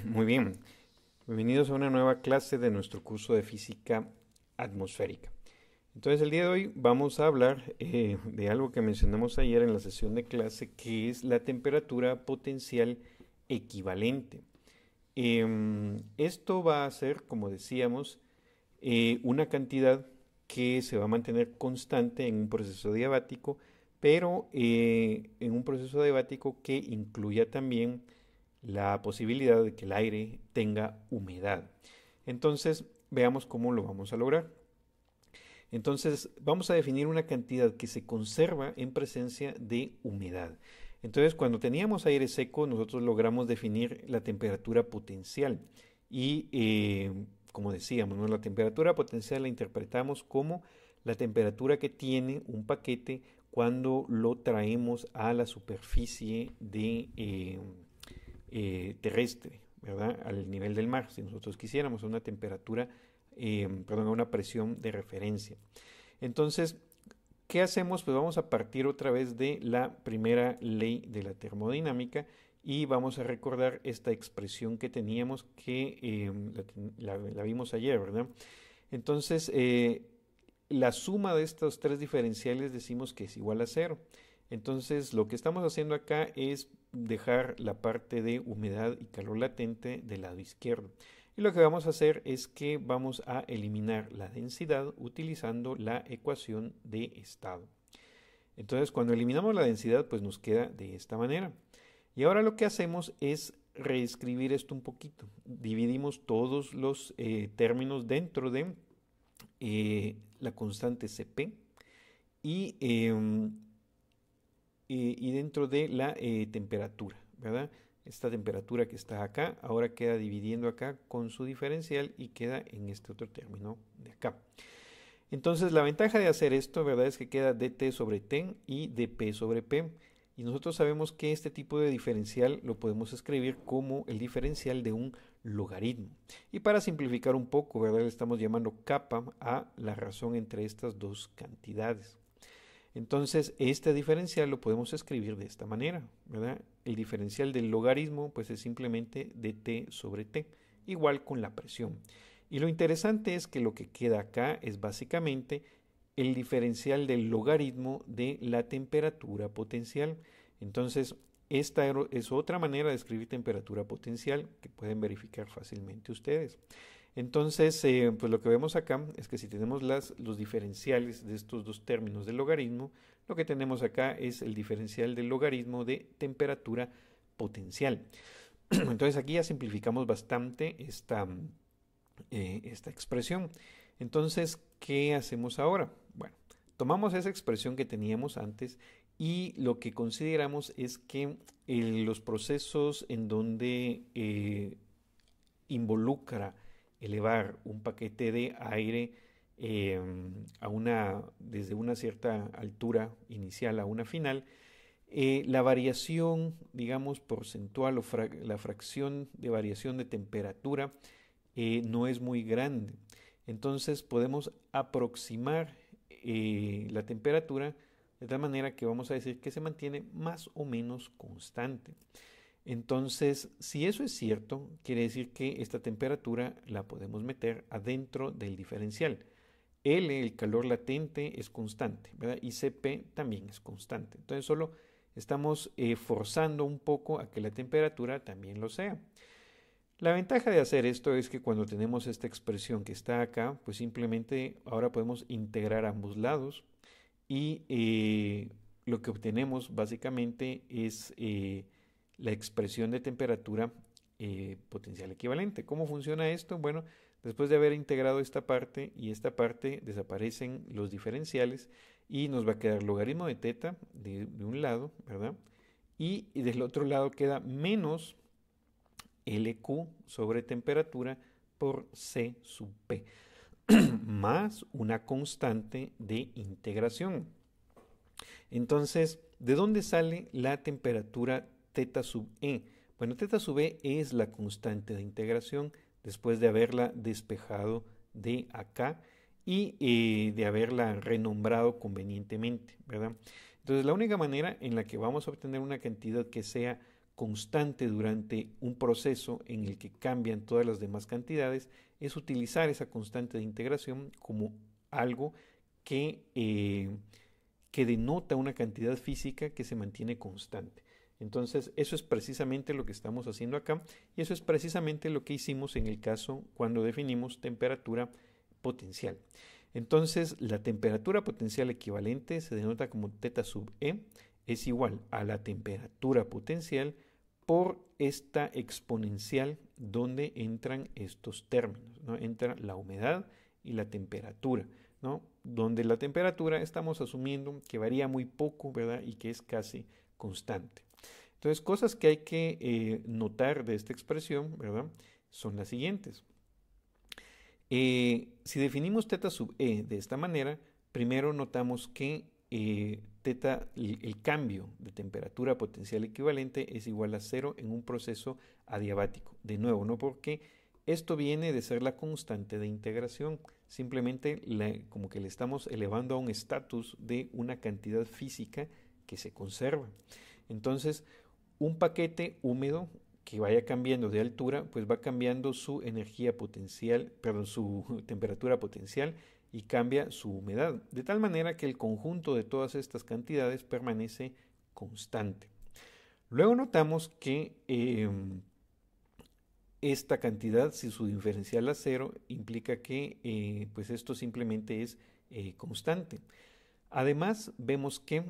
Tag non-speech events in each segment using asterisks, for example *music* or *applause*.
*laughs* Muy bien. Bienvenidos a una nueva clase de nuestro curso de física atmosférica. Entonces el día de hoy vamos a hablar eh, de algo que mencionamos ayer en la sesión de clase, que es la temperatura potencial equivalente. Em, esto va a ser, como decíamos, eh, una cantidad que se va a mantener constante en un proceso diabático, pero eh, en un proceso diabático que incluya también la posibilidad de que el aire tenga humedad. Entonces, veamos cómo lo vamos a lograr. Entonces, vamos a definir una cantidad que se conserva en presencia de humedad. Entonces, cuando teníamos aire seco, nosotros logramos definir la temperatura potencial. Y, eh, como decíamos, la temperatura potencial la interpretamos como la temperatura que tiene un paquete cuando lo traemos a la superficie de... Eh, eh, terrestre, ¿verdad? Al nivel del mar, si nosotros quisiéramos, una temperatura, eh, perdón, una presión de referencia. Entonces, ¿qué hacemos? Pues vamos a partir otra vez de la primera ley de la termodinámica y vamos a recordar esta expresión que teníamos que eh, la, vimos ayer, ¿verdad? Entonces, la suma de estos tres diferenciales decimos que es igual a cero. Entonces lo que estamos haciendo acá es dejar la parte de humedad y calor latente del lado izquierdo. Y lo que vamos a hacer es que vamos a eliminar la densidad utilizando la ecuación de estado. Entonces cuando eliminamos la densidad pues nos queda de esta manera. Y ahora lo que hacemos es reescribir esto un poquito. Dividimos todos los eh, términos dentro de eh, la constante CP y em, eh, y dentro de la eh, temperatura, ¿verdad? Esta temperatura que está acá, ahora queda dividiendo acá con su diferencial y queda en este otro término de acá. Entonces la ventaja de hacer esto, ¿verdad? Es que queda dt sobre t y dp sobre p. Y nosotros sabemos que este tipo de diferencial lo podemos escribir como el diferencial de un logaritmo. Y para simplificar un poco, ¿verdad? Le estamos llamando capa a la razón entre estas dos cantidades. Entonces, este diferencial lo podemos escribir de esta manera, ¿verdad? El diferencial del logaritmo, pues es simplemente de t sobre t, igual con la presión. Y lo interesante es que lo que queda acá es básicamente el diferencial del logaritmo de la temperatura potencial. Entonces, esta es otra manera de escribir temperatura potencial que pueden verificar fácilmente ustedes. Entonces, eh, pues lo que vemos acá es que si tenemos los diferenciales de estos dos términos del logaritmo, lo que tenemos acá es el diferencial del logaritmo de temperatura potencial. *clears throat* Entonces aquí ya simplificamos bastante eh, esta, expresión. Entonces, ¿qué hacemos ahora? Bueno, tomamos esa expresión que teníamos antes y lo que consideramos es que eh, los procesos en donde involucra elevar un paquete de aire em, a una, desde una cierta altura inicial a una final, eh, la variación, digamos, porcentual o la fracción de variación de temperatura eh, no es muy grande. Entonces podemos aproximar eh, la temperatura de tal manera que vamos a decir que se mantiene más o menos constante. Entonces, si eso es cierto, quiere decir que esta temperatura la podemos meter adentro del diferencial. L, el calor latente, es constante, ¿verdad? Y CP también es constante. Entonces, solo estamos eh, forzando un poco a que la temperatura también lo sea. La ventaja de hacer esto es que cuando tenemos esta expresión que está acá, pues simplemente ahora podemos integrar ambos lados y eh, lo que obtenemos básicamente es eh, la expresión de temperatura eh, potencial equivalente. ¿Cómo funciona esto? Bueno, después de haber integrado esta parte y esta parte desaparecen los diferenciales y nos va a quedar logaritmo de teta de, un lado, ¿verdad? Y, y del otro lado queda menos LQ sobre temperatura por C sub P, *clears throat* más una constante de integración. Entonces, ¿de dónde sale la temperatura teta sub e. Bueno, teta sub e es la constante de integración después de haberla despejado de acá y eh, de haberla renombrado convenientemente, ¿verdad? Entonces, la única manera en la que vamos a obtener una cantidad que sea constante durante un proceso en el que cambian todas las demás cantidades es utilizar esa constante de integración como algo que, eh, que denota una cantidad física que se mantiene constante. Entonces, eso es precisamente lo que estamos haciendo acá y eso es precisamente lo que hicimos en el caso cuando definimos temperatura potencial. Entonces, la temperatura potencial equivalente se denota como θ sub E es igual a la temperatura potencial por esta exponencial donde entran estos términos, ¿no? Entra la humedad y la temperatura, ¿no? Donde la temperatura estamos asumiendo que varía muy poco, Y que es casi constante. Entonces, cosas que hay que eh, notar de esta expresión, ¿verdad? Son las siguientes. Eh, si definimos θ sub e de esta manera, primero notamos que eh, teta, el, cambio de temperatura potencial equivalente es igual a cero en un proceso adiabático. De nuevo, ¿no? Porque esto viene de ser la constante de integración. Simplemente como que le estamos elevando a un estatus de una cantidad física que se conserva. Entonces, un paquete húmedo que vaya cambiando de altura, pues va cambiando su energía potencial, perdón, su *laughs* temperatura potencial y cambia su humedad, de tal manera que el conjunto de todas estas cantidades permanece constante. Luego notamos que em, esta cantidad, si su diferencial a cero, implica que eh, pues esto simplemente es eh, constante. Además, vemos que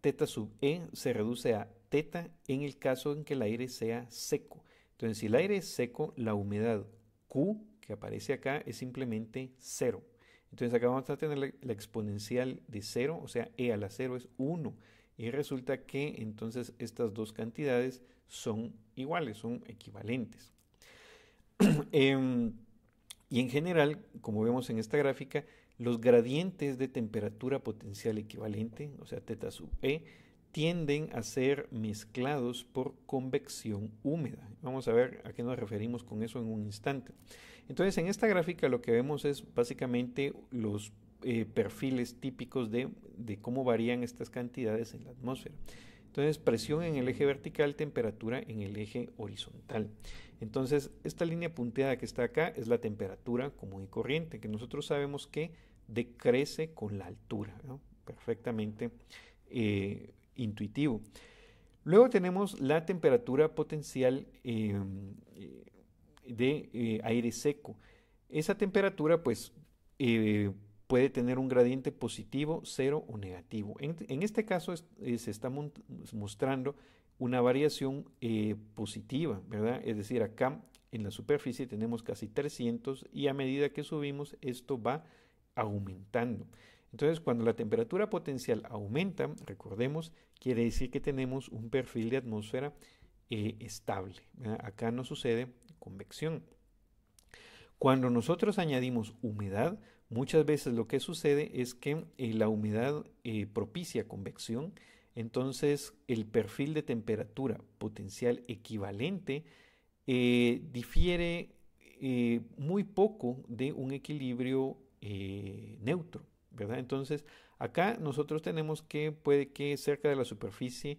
Teta sub E se reduce a teta en el caso en que el aire sea seco. Entonces, si el aire es seco, la humedad Q que aparece acá es simplemente 0. Entonces acá vamos a tener la, exponencial de 0, o sea, E a la 0 es 1. Y resulta que entonces estas dos cantidades son iguales, son equivalentes. *clears throat* Em, y en general, como vemos en esta gráfica, los gradientes de temperatura potencial equivalente, o sea, teta sub E, tienden a ser mezclados por convección húmeda. Vamos a ver a qué nos referimos con eso en un instante. Entonces, en esta gráfica lo que vemos es básicamente los eh, perfiles típicos de cómo varían estas cantidades en la atmósfera. Entonces, presión en el eje vertical, temperatura en el eje horizontal. Entonces, esta línea punteada que está acá es la temperatura común y corriente, que nosotros sabemos que decrece con la altura, perfectamente eh, intuitivo. Luego tenemos la temperatura potencial eh, de eh, aire seco. Esa temperatura, pues, puede tener un gradiente positivo, cero o negativo. En, este caso eh, se está mostrando una variación eh, positiva, ¿verdad? Es decir, acá en la superficie tenemos casi 300 y a medida que subimos esto va aumentando. Entonces, cuando la temperatura potencial aumenta, recordemos, quiere decir que tenemos un perfil de atmósfera eh, estable. Acá no sucede convección. Cuando nosotros añadimos humedad, Muchas veces lo que sucede es que eh, la humedad eh, propicia convección, entonces el perfil de temperatura potencial equivalente eh, difiere muy poco de un equilibrio neutro, ¿verdad? Entonces acá nosotros tenemos que puede que cerca de la superficie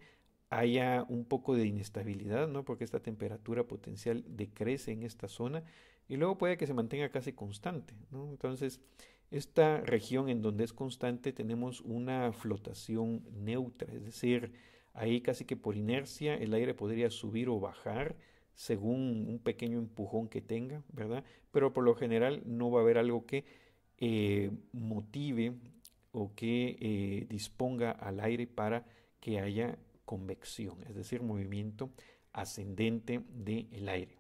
haya un poco de inestabilidad, ¿no? Porque esta temperatura potencial decrece en esta zona y luego puede que se mantenga casi constante, Entonces, esta región en donde es constante tenemos una flotación neutra, es decir, ahí casi que por inercia el aire podría subir o bajar según un pequeño empujón que tenga, ¿verdad? Pero por lo general no va a haber algo que eh, motive o que eh, disponga al aire para que haya convección, es decir, movimiento ascendente del aire.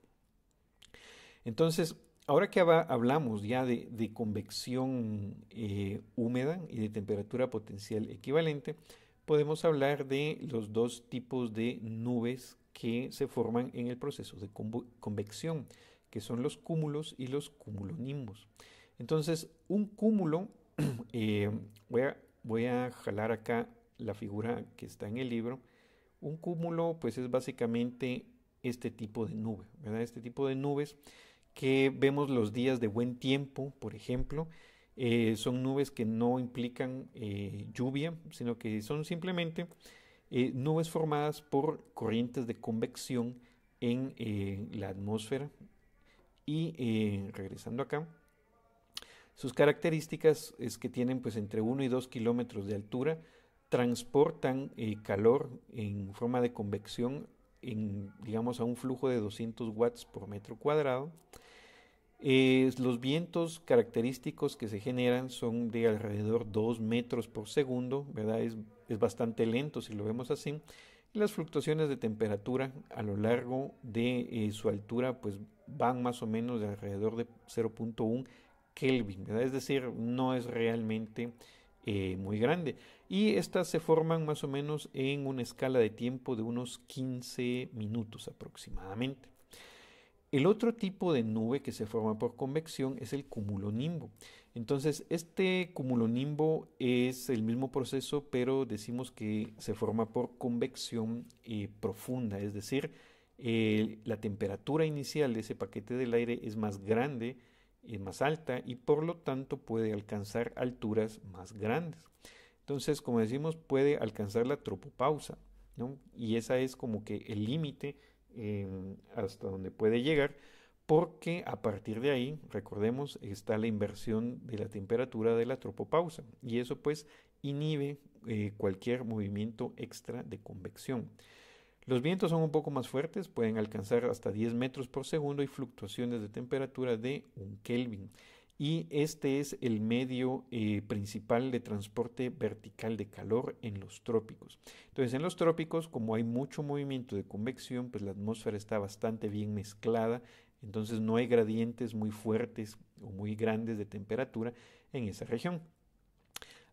Entonces, ahora que hablamos ya de, convección eh, húmeda y de temperatura potencial equivalente, podemos hablar de los dos tipos de nubes que se forman en el proceso de convección, que son los cúmulos y los cumulonimbos. Entonces, un cúmulo, *clears throat* eh, voy a jalar acá la figura que está en el libro, un cúmulo pues es básicamente este tipo de nube, Este tipo de nubes que vemos los días de buen tiempo, por ejemplo, eh, son nubes que no implican eh, lluvia, sino que son simplemente eh, nubes formadas por corrientes de convección en la atmósfera. Y regresando acá, sus características es que tienen pues entre 1 y 2 kilómetros de altura, transportan eh, calor en forma de convección en, digamos, a un flujo de 200 watts por metro cuadrado. los vientos característicos que se generan son de alrededor 2 metros por segundo, ¿verdad? Es, es bastante lento si lo vemos así. las fluctuaciones de temperatura a lo largo de eh, su altura pues van más o menos de alrededor de 0.1 Kelvin, Es decir, no es realmente eh, muy grande. Y estas se forman más o menos en una escala de tiempo de unos 15 minutos aproximadamente. El otro tipo de nube que se forma por convección es el cumulonimbo. Entonces, este cumulonimbo es el mismo proceso, pero decimos que se forma por convección eh, profunda, es decir, la temperatura inicial de ese paquete del aire es más grande es más alta y por lo tanto puede alcanzar alturas más grandes. Entonces, como decimos, puede alcanzar la tropopausa, ¿no? Y esa es como que el límite em, hasta donde puede llegar, porque a partir de ahí, recordemos, está la inversión de la temperatura de la tropopausa y eso pues inhibe eh, cualquier movimiento extra de convección. Los vientos son un poco más fuertes, pueden alcanzar hasta 10 metros por segundo y fluctuaciones de temperatura de 1 Kelvin. Y este es el medio eh, principal de transporte vertical de calor en los trópicos. Entonces, en los trópicos, como hay mucho movimiento de convección, pues la atmósfera está bastante bien mezclada, entonces no hay gradientes muy fuertes o muy grandes de temperatura en esa región.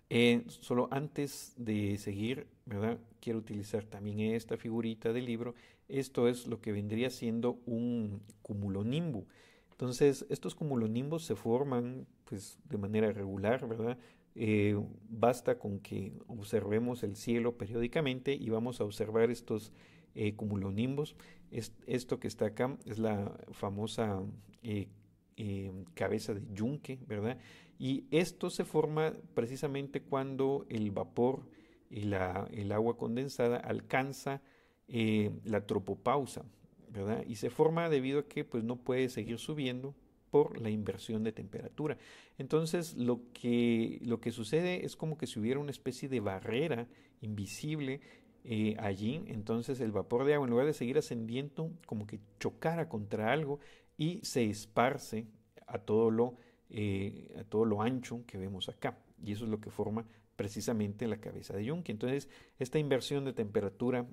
Eh, solo antes de seguir, ¿verdad? Quiero utilizar también esta figurita del libro. Esto es lo que vendría siendo un cumulonimbo. Entonces, estos cumulonimbos se forman pues, de manera regular, ¿verdad? Eh, basta con que observemos el cielo periódicamente y vamos a observar estos eh, cumulonimbos. esto que está acá es la famosa eh, cabeza de yunque, ¿verdad? Y esto se forma precisamente cuando el vapor y el agua condensada alcanza eh, la tropopausa, ¿verdad? Y se forma debido a que pues, no puede seguir subiendo por la inversión de temperatura. Entonces lo que, lo que sucede es como que si hubiera una especie de barrera invisible eh, allí, entonces el vapor de agua en lugar de seguir ascendiendo como que chocara contra algo y se esparce a todo lo eh, a todo lo ancho que vemos acá. Y eso es lo que forma precisamente la cabeza de Yunque. Entonces, esta inversión de temperatura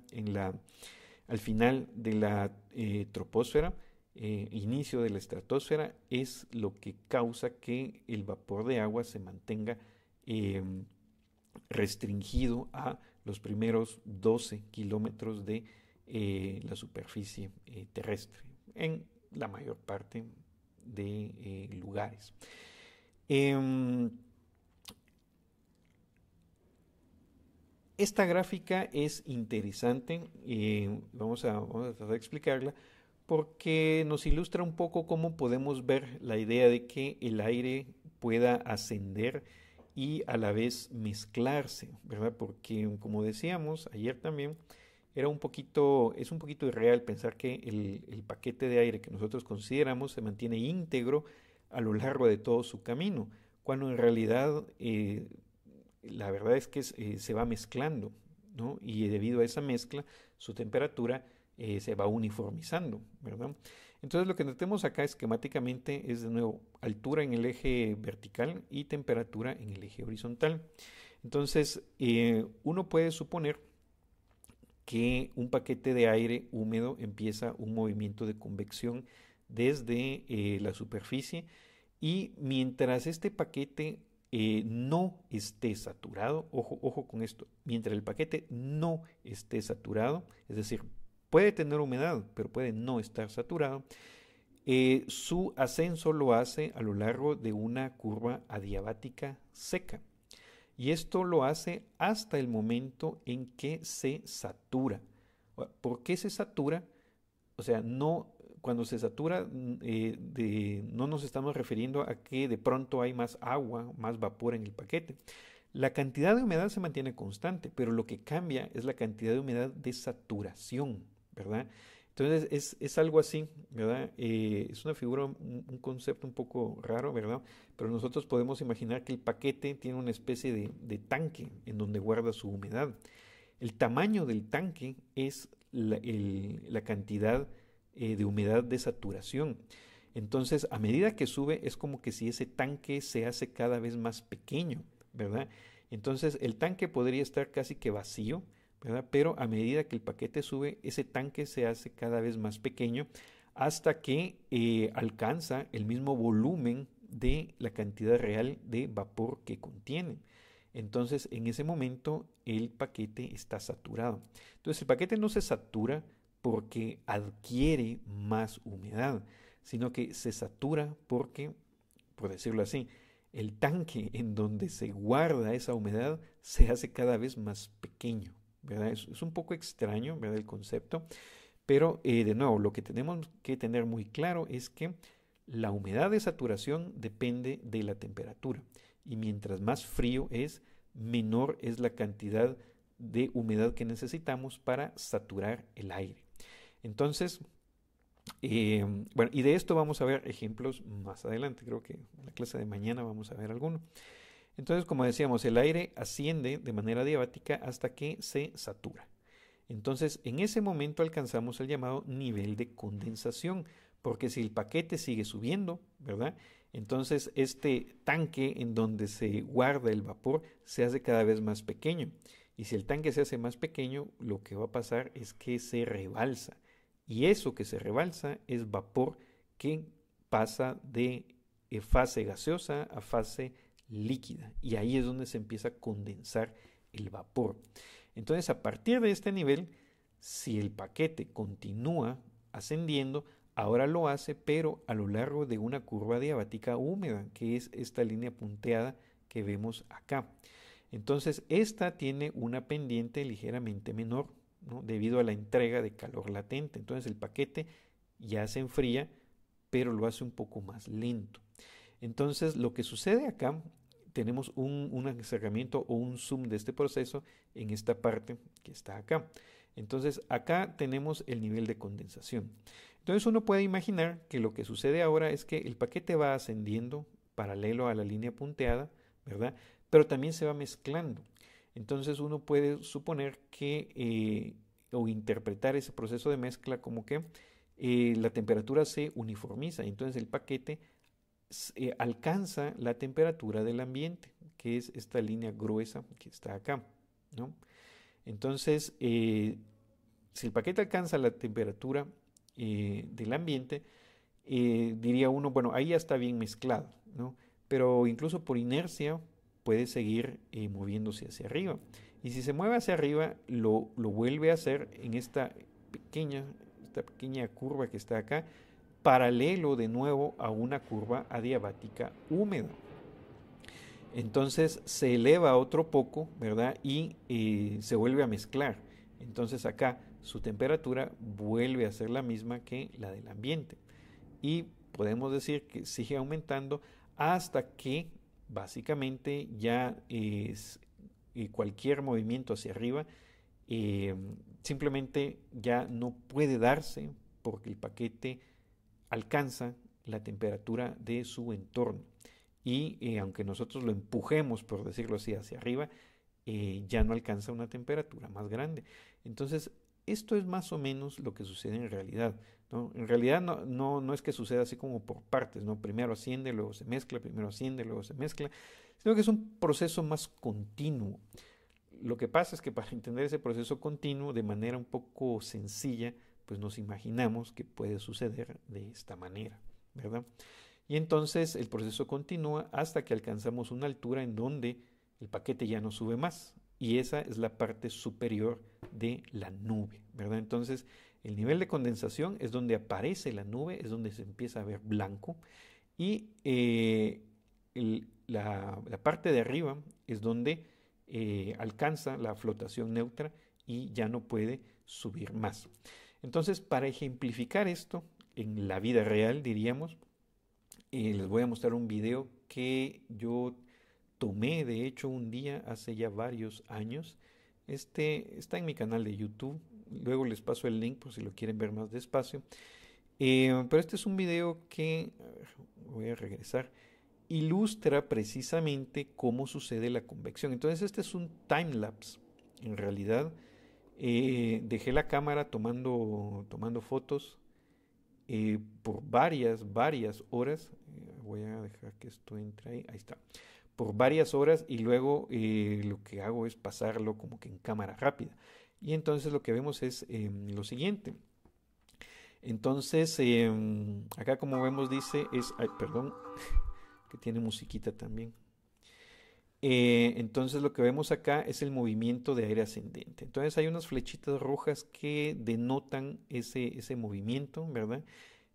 al final de la eh, troposfera, eh, inicio de la estratosfera, es lo que causa que el vapor de agua se mantenga em, restringido a los primeros 12 kilómetros de eh, la superficie terrestre, en la mayor parte de eh, lugares. Em, esta gráfica es interesante, eh, vamos, a, vamos, a, tratar de explicarla, porque nos ilustra un poco cómo podemos ver la idea de que el aire pueda ascender y a la vez mezclarse, ¿verdad? Porque como decíamos ayer también, era un poquito, es un poquito irreal pensar que el, paquete de aire que nosotros consideramos se mantiene íntegro a lo largo de todo su camino, cuando en realidad eh, la verdad es que eh, se va mezclando, ¿no? Y debido a esa mezcla, su temperatura eh, se va uniformizando, ¿verdad? Entonces lo que notemos acá esquemáticamente es de nuevo altura en el eje vertical y temperatura en el eje horizontal. Entonces uno puede suponer que un paquete de aire húmedo empieza un movimiento de convección desde eh, la superficie y mientras este paquete eh, no esté saturado, ojo, ojo con esto, mientras el paquete no esté saturado, es decir, puede tener humedad, pero puede no estar saturado, eh, su ascenso lo hace a lo largo de una curva adiabática seca y esto lo hace hasta el momento en que se satura. ¿Por qué se satura? O sea, no, cuando se satura, mm, eh, no nos estamos refiriendo a que de pronto hay más agua, más vapor en el paquete. La cantidad de humedad se mantiene constante, pero lo que cambia es la cantidad de humedad de saturación, ¿verdad? Entonces es, algo así, ¿verdad? Eh, es una figura, un, concepto un poco raro, ¿verdad? Pero nosotros podemos imaginar que el paquete tiene una especie de, tanque en donde guarda su humedad. El tamaño del tanque es la, cantidad eh, de humedad de saturación. Entonces, a medida que sube, es como que si ese tanque se hace cada vez más pequeño, ¿verdad? Entonces, el tanque podría estar casi que vacío, pero a medida que el paquete sube, ese tanque se hace cada vez más pequeño hasta que eh, alcanza el mismo volumen de la cantidad real de vapor que contiene. Entonces, en ese momento, el paquete está saturado. Entonces, el paquete no se satura porque adquiere más humedad, sino que se satura porque, por decirlo así, el tanque en donde se guarda esa humedad se hace cada vez más pequeño. Es, un poco extraño, El concepto, pero eh, de nuevo, lo que tenemos que tener muy claro es que la humedad de saturación depende de la temperatura y mientras más frío es, menor es la cantidad de humedad que necesitamos para saturar el aire. Entonces, em, bueno, y de esto vamos a ver ejemplos más adelante, creo que en la clase de mañana vamos a ver alguno. Entonces, como decíamos, el aire asciende de manera diabática hasta que se satura. Entonces, en ese momento alcanzamos el llamado nivel de condensación, porque si el paquete sigue subiendo, ¿verdad? Entonces, este tanque en donde se guarda el vapor se hace cada vez más pequeño. Y si el tanque se hace más pequeño, lo que va a pasar es que se rebalsa. Y eso que se rebalsa es vapor que pasa de eh, fase gaseosa a fase líquida y ahí es donde se empieza a condensar el vapor. Entonces, a partir de este nivel, si el paquete continúa ascendiendo, ahora lo hace, pero a lo largo de una curva diabática húmeda, que es esta línea punteada que vemos acá. Entonces, esta tiene una pendiente ligeramente menor debido a la entrega de calor latente. Entonces, el paquete ya se enfría, pero lo hace un poco más lento. Entonces, lo que sucede acá, tenemos un, un acercamiento o un zoom de este proceso en esta parte que está acá. Entonces, acá tenemos el nivel de condensación. Entonces, uno puede imaginar que lo que sucede ahora es que el paquete va ascendiendo paralelo a la línea punteada, ¿verdad? Pero también se va mezclando. Entonces, uno puede suponer que eh, o interpretar ese proceso de mezcla como que eh, la temperatura se uniformiza. Entonces, el paquete eh, alcanza la temperatura del ambiente, que es esta línea gruesa que está acá. Entonces, eh, si el paquete alcanza la temperatura eh, del ambiente, diría uno, bueno, ahí ya está bien mezclado, pero incluso por inercia puede seguir moviéndose hacia arriba. Y si se mueve hacia arriba, lo, lo vuelve a hacer en esta pequeña, esta pequeña curva que está acá, paralelo de nuevo a una curva adiabática húmeda. Entonces se eleva otro poco, ¿verdad? Y eh, se vuelve a mezclar. Entonces acá su temperatura vuelve a ser la misma que la del ambiente. Y podemos decir que sigue aumentando hasta que básicamente ya es, eh, cualquier movimiento hacia arriba eh, simplemente ya no puede darse porque el paquete alcanza la temperatura de su entorno. Y eh, aunque nosotros lo empujemos, por decirlo así, hacia arriba, eh, ya no alcanza una temperatura más grande. Entonces, esto es más o menos lo que sucede en realidad. ¿no? En realidad no, no, es que suceda así como por partes, ¿no? Primero asciende, luego se mezcla, primero asciende, luego se mezcla, sino que es un proceso más continuo. Lo que pasa es que para *laughs* entender ese proceso continuo de manera un poco sencilla, pues nos imaginamos que puede suceder de esta manera, ¿verdad? Y entonces el proceso continúa hasta que alcanzamos una altura en donde el paquete ya no sube más. Y esa es la parte superior de la nube, ¿verdad? Entonces el nivel de condensación es donde aparece la nube, es donde se empieza a ver blanco. Y eh, la, parte de arriba es donde eh, alcanza la flotación neutra y ya no puede subir más. Entonces, para ejemplificar esto en la vida real, diríamos, eh, les voy a mostrar un video que yo tomé, de hecho, un día hace ya varios años. Este está en mi canal de YouTube. Luego les paso el link por si lo quieren ver más despacio. Eh, pero este es un video que, voy a regresar, ilustra precisamente cómo sucede la convección. Entonces este es un time lapse, en realidad eh, dejé la cámara tomando, tomando fotos eh, por varias, varias horas. Eh, voy a dejar que esto entre ahí. Ahí está. Por varias horas y luego lo que hago es pasarlo como que en cámara rápida. Y entonces lo que vemos es lo siguiente. Entonces, acá como vemos dice, es, ay, perdón, *laughs* que tiene musiquita también, eh, entonces lo que vemos acá es el movimiento de aire ascendente. Entonces hay unas flechitas rojas que denotan ese, ese movimiento, ¿verdad?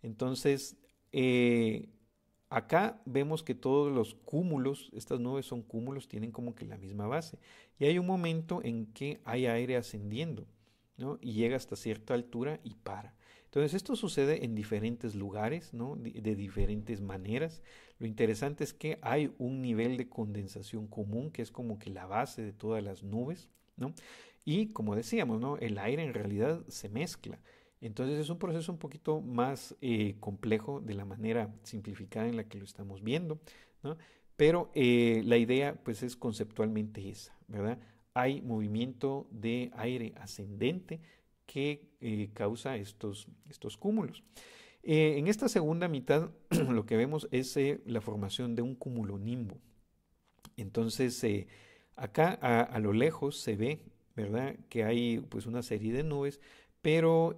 Entonces eh, acá vemos que todos los cúmulos, estas nubes son cúmulos, tienen como que la misma base. Y hay un momento en que hay aire ascendiendo, ¿no? Y llega hasta cierta altura y para. Entonces, esto sucede en diferentes lugares, ¿no? de diferentes maneras. Lo interesante es que hay un nivel de condensación común, que es como que la base de todas las nubes, ¿no? Y como decíamos, ¿no? El aire en realidad se mezcla. Entonces es un proceso un poquito más eh, complejo de la manera simplificada en la que lo estamos viendo, ¿no? Pero eh, la idea pues es conceptualmente esa, ¿verdad? Hay movimiento de aire ascendente, que eh, causa estos, estos cúmulos. Eh, en esta segunda mitad *clears throat* lo que vemos es eh, la formación de un cumulonimbo. Entonces, acá a, lo lejos se ve, ¿verdad?, que hay pues una serie de nubes, pero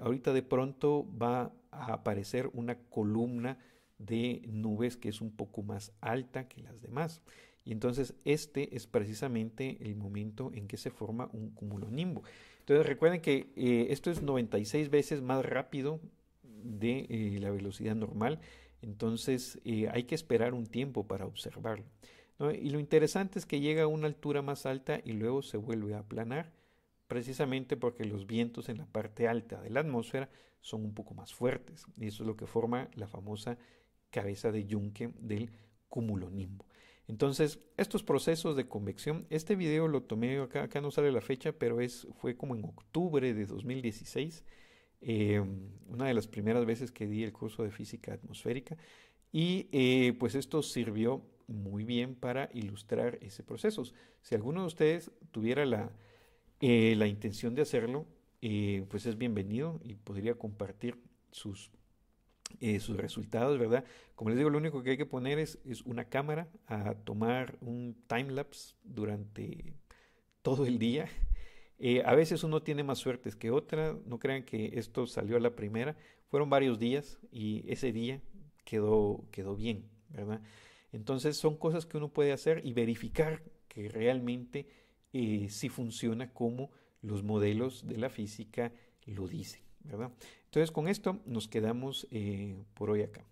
ahorita de pronto va a aparecer una columna de nubes que es un poco más alta que las demás. Y entonces este es precisamente el momento en que se forma un cumulonimbo. Entonces recuerden que eh, esto es 96 veces más rápido de eh, la velocidad normal, entonces eh, hay que esperar un tiempo para observarlo. Y lo interesante es que llega a una altura más alta y luego se vuelve a aplanar, precisamente porque los vientos en la parte alta de la atmósfera son un poco más fuertes, y eso es lo que forma la famosa cabeza de yunque del cumulonimbo. Entonces, estos procesos de convección, este video lo tomé acá, acá no sale la fecha, pero es, fue como en octubre de 2016, em, una de las primeras veces que di el curso de física atmosférica, y eh, pues esto sirvió muy bien para ilustrar ese proceso. Si alguno de ustedes tuviera la, eh, la intención de hacerlo, eh, pues es bienvenido y podría compartir sus eh, sus resultados, ¿verdad? Como les digo, lo único que hay que poner es, una cámara a tomar un time-lapse durante todo el día. *laughs* Eh, a veces uno tiene más suertes que otra, no crean que esto salió a la primera, fueron varios días y ese día quedó, quedó bien, ¿verdad? Entonces son cosas que uno puede hacer y verificar que realmente eh, si funciona como los modelos de la física lo dicen. Entonces con esto nos quedamos eh, por hoy acá.